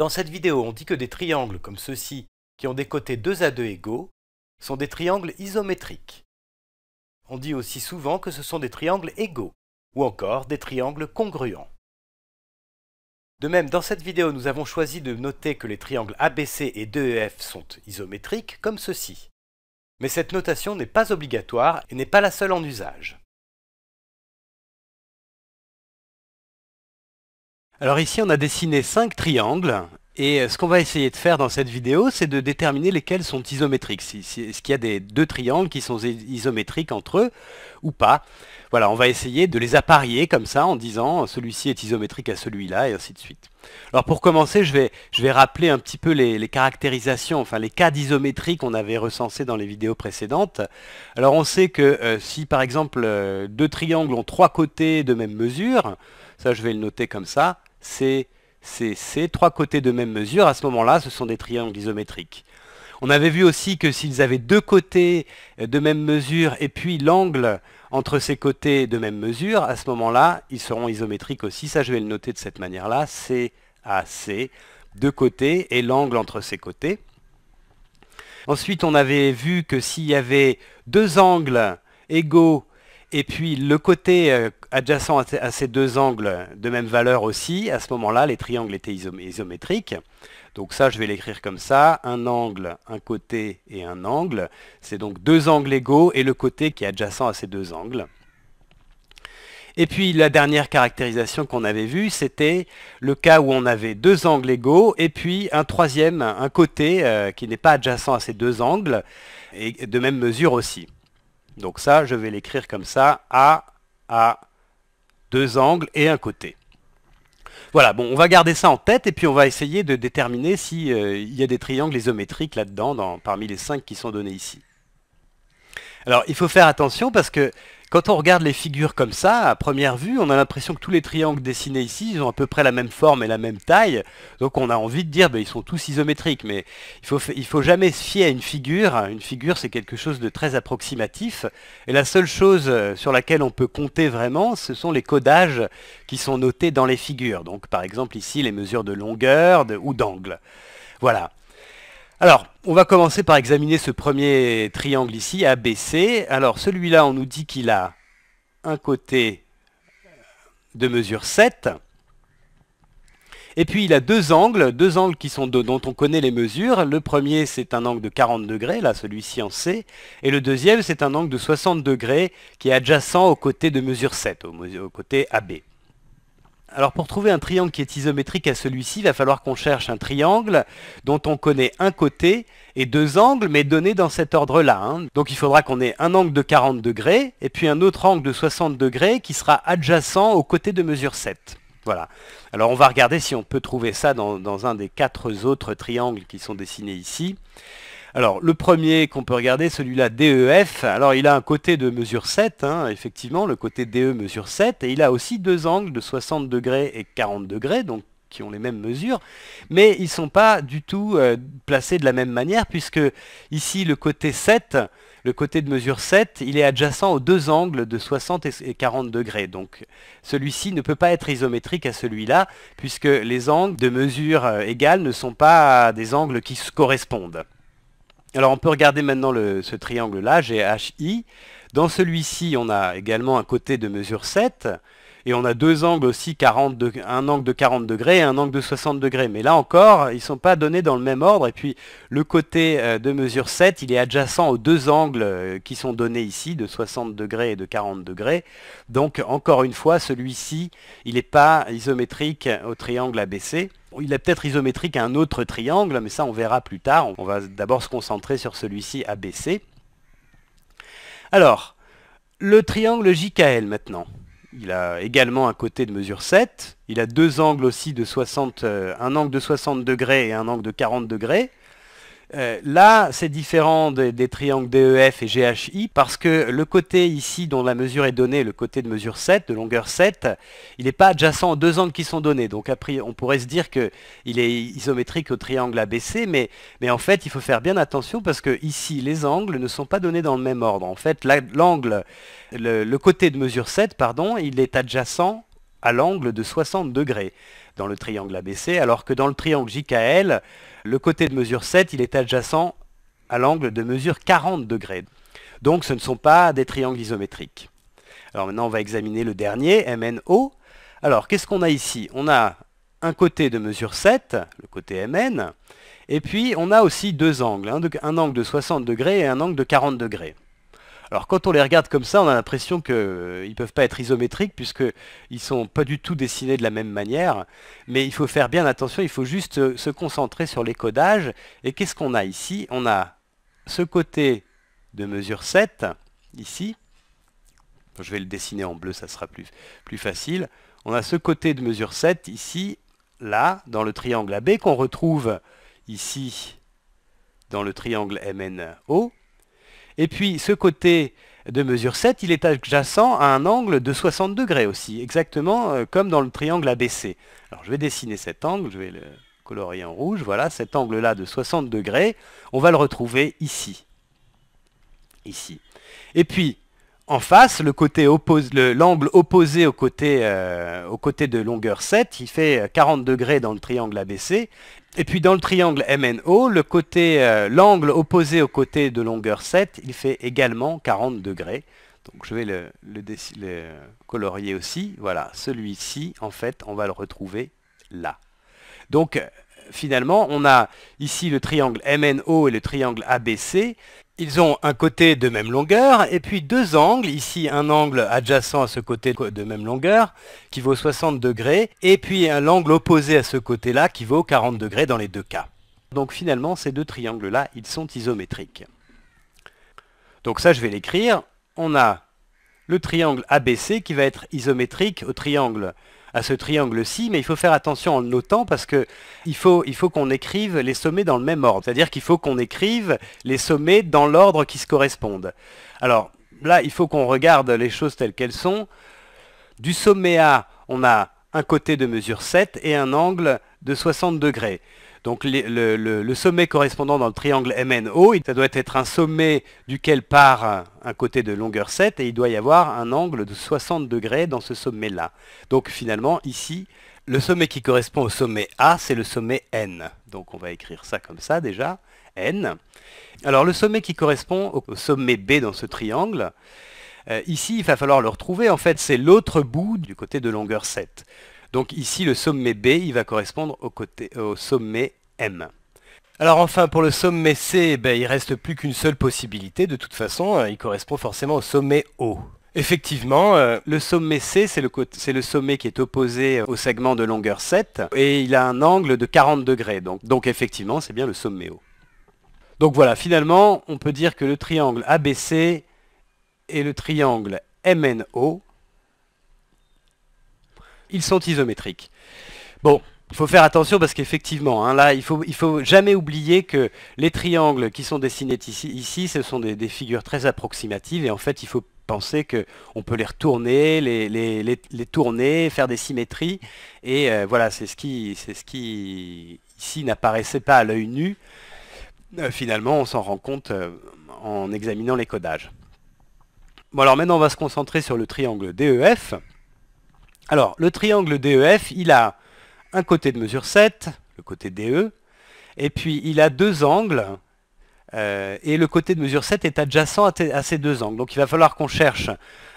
Dans cette vidéo, on dit que des triangles comme ceux-ci, qui ont des côtés 2 à 2 égaux, sont des triangles isométriques. On dit aussi souvent que ce sont des triangles égaux, ou encore des triangles congruents. De même, dans cette vidéo, nous avons choisi de noter que les triangles ABC et DEF sont isométriques, comme ceci. Mais cette notation n'est pas obligatoire et n'est pas la seule en usage. Alors ici, on a dessiné cinq triangles. Et euh, ce qu'on va essayer de faire dans cette vidéo, c'est de déterminer lesquels sont isométriques. Est-ce qu'il y a des deux triangles qui sont isométriques entre eux ou pas Voilà, on va essayer de les apparier comme ça en disant celui-ci est isométrique à celui-là et ainsi de suite. Alors pour commencer, je vais, je vais rappeler un petit peu les, caractérisations, enfin les cas d'isométrie qu'on avait recensés dans les vidéos précédentes. Alors on sait que euh, si par exemple euh, deux triangles ont trois côtés de même mesure, ça je vais le noter comme ça, C, C, C, trois côtés de même mesure, à ce moment-là, ce sont des triangles isométriques. On avait vu aussi que s'ils avaient deux côtés euh, de même mesure et puis l'angle entre ces côtés de même mesure, à ce moment-là, ils seront isométriques aussi. Ça, je vais le noter de cette manière-là. C, A, C, deux côtés et l'angle entre ces côtés. Ensuite, on avait vu que s'il y avait deux angles égaux et puis le côté euh, adjacent à ces deux angles de même valeur aussi, à ce moment-là, les triangles étaient isométriques. Donc ça, je vais l'écrire comme ça, un angle, un côté et un angle. C'est donc deux angles égaux et le côté qui est adjacent à ces deux angles. Et puis la dernière caractérisation qu'on avait vue, c'était le cas où on avait deux angles égaux et puis un troisième, un côté euh, qui n'est pas adjacent à ces deux angles, et de même mesure aussi. Donc ça, je vais l'écrire comme ça, A à deux angles et un côté. Voilà, bon, on va garder ça en tête et puis on va essayer de déterminer s'il euh, y a des triangles isométriques là-dedans, parmi les cinq qui sont donnés ici. Alors, il faut faire attention parce que quand on regarde les figures comme ça, à première vue, on a l'impression que tous les triangles dessinés ici, ils ont à peu près la même forme et la même taille. Donc on a envie de dire, ben, ils sont tous isométriques. Mais il faut, il faut jamais se fier à une figure. Une figure, c'est quelque chose de très approximatif. Et la seule chose euh, sur laquelle on peut compter vraiment, ce sont les codages qui sont notés dans les figures. Donc par exemple ici, les mesures de longueur ou d'angle. Voilà. Alors, on va commencer par examiner ce premier triangle ici, ABC. Alors, celui-là, on nous dit qu'il a un côté de mesure 7. Et puis, il a deux angles, deux angles qui sont dont on connaît les mesures. Le premier, c'est un angle de 40 degrés, là, celui-ci en C. Et le deuxième, c'est un angle de 60 degrés qui est adjacent au côté de mesure 7, au côté AB. Alors pour trouver un triangle qui est isométrique à celui-ci, il va falloir qu'on cherche un triangle dont on connaît un côté et deux angles, mais donnés dans cet ordre-là. Hein. Donc il faudra qu'on ait un angle de 40 degrés et puis un autre angle de 60 degrés qui sera adjacent au côté de mesure 7. Voilà. Alors on va regarder si on peut trouver ça dans, dans un des quatre autres triangles qui sont dessinés ici. Alors, le premier qu'on peut regarder, celui-là, DEF. Alors, il a un côté de mesure 7, hein, effectivement, le côté DE mesure 7, et il a aussi deux angles de 60 degrés et 40 degrés, donc qui ont les mêmes mesures, mais ils ne sont pas du tout euh, placés de la même manière, puisque ici, le côté 7, le côté de mesure 7, il est adjacent aux deux angles de 60 et 40 degrés. Donc celui-ci ne peut pas être isométrique à celui-là, puisque les angles de mesure euh, égale ne sont pas des angles qui se correspondent. Alors on peut regarder maintenant ce triangle-là, GHI. Dans celui-ci, on a également un côté de mesure 7. Et on a deux angles aussi, un angle de 40 degrés et un angle de 60 degrés. Mais là encore, ils ne sont pas donnés dans le même ordre. Et puis le côté euh, de mesure 7, il est adjacent aux deux angles euh, qui sont donnés ici, de 60 degrés et de 40 degrés. Donc encore une fois, celui-ci, il n'est pas isométrique au triangle ABC. Il est peut-être isométrique à un autre triangle, mais ça on verra plus tard. On va d'abord se concentrer sur celui-ci ABC. Alors, le triangle JKL maintenant il a également un côté de mesure 7. Il a deux angles aussi de 60, euh, un angle de 60 degrés et un angle de 40 degrés. Euh, là, c'est différent des, triangles DEF et GHI parce que le côté ici dont la mesure est donnée, le côté de mesure 7, de longueur 7, il n'est pas adjacent aux deux angles qui sont donnés. Donc après, on pourrait se dire qu'il est isométrique au triangle ABC, mais, en fait, il faut faire bien attention parce que ici, les angles ne sont pas donnés dans le même ordre. En fait, l'angle, le, côté de mesure 7, pardon, il est adjacent à l'angle de 60 degrés dans le triangle ABC, alors que dans le triangle JKL, le côté de mesure 7, il est adjacent à l'angle de mesure 40 degrés. Donc ce ne sont pas des triangles isométriques. Alors maintenant, on va examiner le dernier, MNO. Alors, qu'est-ce qu'on a ici On a un côté de mesure 7, le côté MN, et puis on a aussi deux angles, un, hein, un angle de 60 degrés et un angle de 40 degrés. Alors quand on les regarde comme ça, on a l'impression qu'ils euh, ne peuvent pas être isométriques puisqu'ils ne sont pas du tout dessinés de la même manière. Mais il faut faire bien attention, il faut juste euh, se concentrer sur les codages. Et qu'est-ce qu'on a ici On a ce côté de mesure 7, ici. Je vais le dessiner en bleu, ça sera plus, plus facile. On a ce côté de mesure 7, ici, là, dans le triangle AB, qu'on retrouve ici dans le triangle MNO. Et puis ce côté de mesure 7, il est adjacent à un angle de 60 degrés aussi, exactement euh, comme dans le triangle ABC. Alors je vais dessiner cet angle, je vais le colorier en rouge, voilà, cet angle-là de 60 degrés, on va le retrouver ici. Ici. Et puis, en face, le côté l'angle opposé au côté, de longueur 7, il fait 40 degrés dans le triangle ABC. Et puis dans le triangle MNO, le côté, l'angle opposé au côté de longueur 7, il fait également 40 degrés. Donc je vais le, le colorier aussi. Voilà, celui-ci, en fait, on va le retrouver là. Donc euh, finalement, on a ici le triangle MNO et le triangle ABC ils ont un côté de même longueur et puis deux angles, ici un angle adjacent à ce côté de même longueur qui vaut 60 degrés et puis un angle opposé à ce côté-là qui vaut 40 degrés dans les deux cas. Donc finalement ces deux triangles-là, ils sont isométriques. Donc ça je vais l'écrire. On a le triangle ABC qui va être isométrique au triangle à ce triangle-ci, mais il faut faire attention en le notant parce que il faut, qu'on écrive les sommets dans le même ordre. C'est-à-dire qu'il faut qu'on écrive les sommets dans l'ordre qui se correspondent. Alors là, il faut qu'on regarde les choses telles qu'elles sont. Du sommet A, on a un côté de mesure 7 et un angle de 60 degrés. Donc le, sommet correspondant dans le triangle MNO, ça doit être un sommet duquel part un côté de longueur 7 et il doit y avoir un angle de 60 degrés dans ce sommet-là. Donc finalement, ici, le sommet qui correspond au sommet A, c'est le sommet N. Donc on va écrire ça comme ça déjà, N. Alors le sommet qui correspond au sommet B dans ce triangle, euh, ici, il va falloir le retrouver. En fait, c'est l'autre bout du côté de longueur 7. Donc ici, le sommet B, il va correspondre au, euh, au sommet M. Alors enfin, pour le sommet C, ben, il ne reste plus qu'une seule possibilité. De toute façon, hein, il correspond forcément au sommet O. Effectivement, euh, le sommet C, c'est le, le, sommet qui est opposé au segment de longueur 7, et il a un angle de 40 degrés, donc, donc effectivement, c'est bien le sommet O. Donc voilà, finalement, on peut dire que le triangle ABC et le triangle MNO ils sont isométriques. Bon, il faut faire attention parce qu'effectivement, hein, là, il faut, il faut jamais oublier que les triangles qui sont dessinés ici, ici ce sont des, figures très approximatives et en fait, il faut penser qu'on peut les retourner, les, les, les, tourner, faire des symétries. Et euh, voilà, c'est ce qui, c'est ce qui ici n'apparaissait pas à l'œil nu. Euh, finalement, on s'en rend compte euh, en examinant les codages. Bon alors maintenant, on va se concentrer sur le triangle DEF. Alors, le triangle DEF, il a un côté de mesure 7, le côté DE, et puis il a deux angles, euh, et le côté de mesure 7 est adjacent à, ces deux angles. Donc il va falloir qu'on cherche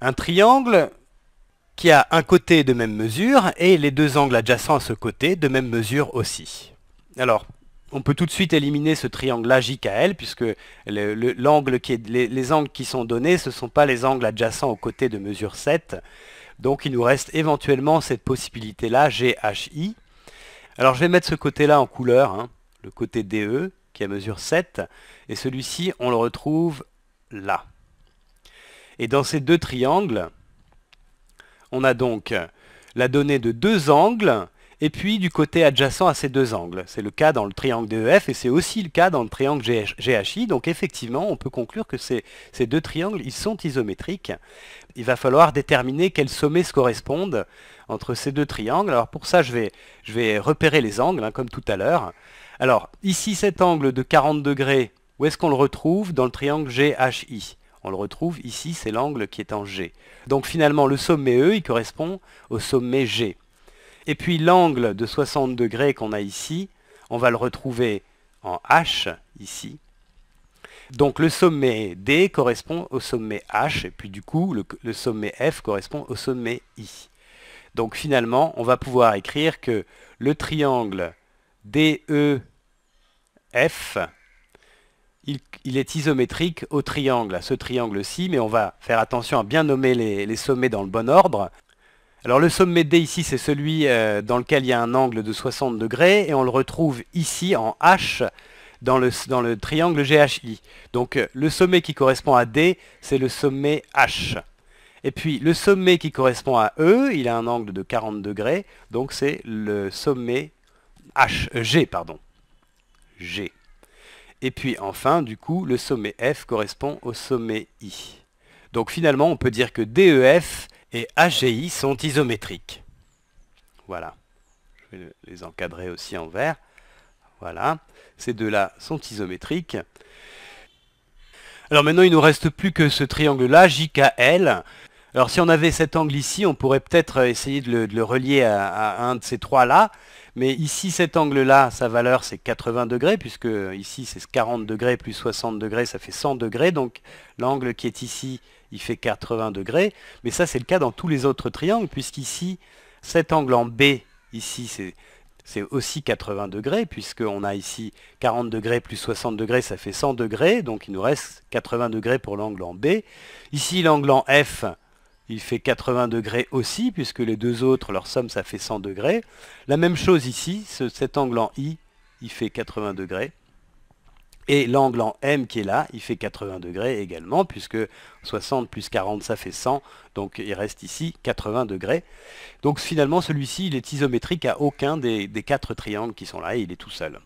un triangle qui a un côté de même mesure, et les deux angles adjacents à ce côté de même mesure aussi. Alors, on peut tout de suite éliminer ce triangle-là JKL, puisque les, les, angles qui sont donnés, ce ne sont pas les angles adjacents au côté de mesure 7. Donc il nous reste éventuellement cette possibilité-là, GHI. Alors je vais mettre ce côté-là en couleur, hein. le côté DE, qui a mesure 7, et celui-ci, on le retrouve là. Et dans ces deux triangles, on a donc la donnée de deux angles et puis du côté adjacent à ces deux angles. C'est le cas dans le triangle DEF et c'est aussi le cas dans le triangle GHI. Donc effectivement, on peut conclure que ces, deux triangles, ils sont isométriques. Il va falloir déterminer quels sommets se correspondent entre ces deux triangles. Alors pour ça, je vais, repérer les angles, hein, comme tout à l'heure. Alors ici, cet angle de 40 degrés, où est-ce qu'on le retrouve Dans le triangle GHI. On le retrouve ici, c'est l'angle qui est en G. Donc finalement, le sommet E, il correspond au sommet G. Et puis l'angle de 60 degrés qu'on a ici, on va le retrouver en H ici. Donc le sommet D correspond au sommet H, et puis du coup le, sommet F correspond au sommet I. Donc finalement, on va pouvoir écrire que le triangle DEF, il, il, est isométrique au triangle, à ce triangle-ci, mais on va faire attention à bien nommer les sommets dans le bon ordre. Alors le sommet D ici, c'est celui euh, dans lequel il y a un angle de 60 degrés, et on le retrouve ici en H, dans le, dans le, triangle GHI. Donc euh, le sommet qui correspond à D, c'est le sommet H. Et puis le sommet qui correspond à E, il a un angle de 40 degrés, donc c'est le sommet H, euh, G, pardon. G. Et puis enfin, du coup, le sommet F correspond au sommet I. Donc finalement, on peut dire que DEF et HGI sont isométriques. Voilà. Je vais les encadrer aussi en vert. Voilà. Ces deux-là sont isométriques. Alors maintenant, il ne nous reste plus que ce triangle-là, JKL. Alors si on avait cet angle ici, on pourrait peut-être essayer de le, relier à un de ces trois-là. Mais ici, cet angle-là, sa valeur, c'est 80 degrés, puisque ici, c'est 40 degrés plus 60 degrés, ça fait 100 degrés. Donc, l'angle qui est ici, il fait 80 degrés. Mais ça, c'est le cas dans tous les autres triangles, puisqu'ici, cet angle en B, ici, c'est aussi 80 degrés, puisqu'on a ici 40 degrés plus 60 degrés, ça fait 100 degrés. Donc, il nous reste 80 degrés pour l'angle en B. Ici, l'angle en F, il fait 80 degrés aussi, puisque les deux autres, leur somme, ça fait 100 degrés. La même chose ici, cet angle en I, il fait 80 degrés. Et l'angle en M qui est là, il fait 80 degrés également, puisque 60 plus 40, ça fait 100, donc il reste ici 80 degrés. Donc finalement, celui-ci, il est isométrique à aucun des, des quatre triangles qui sont là, et il est tout seul.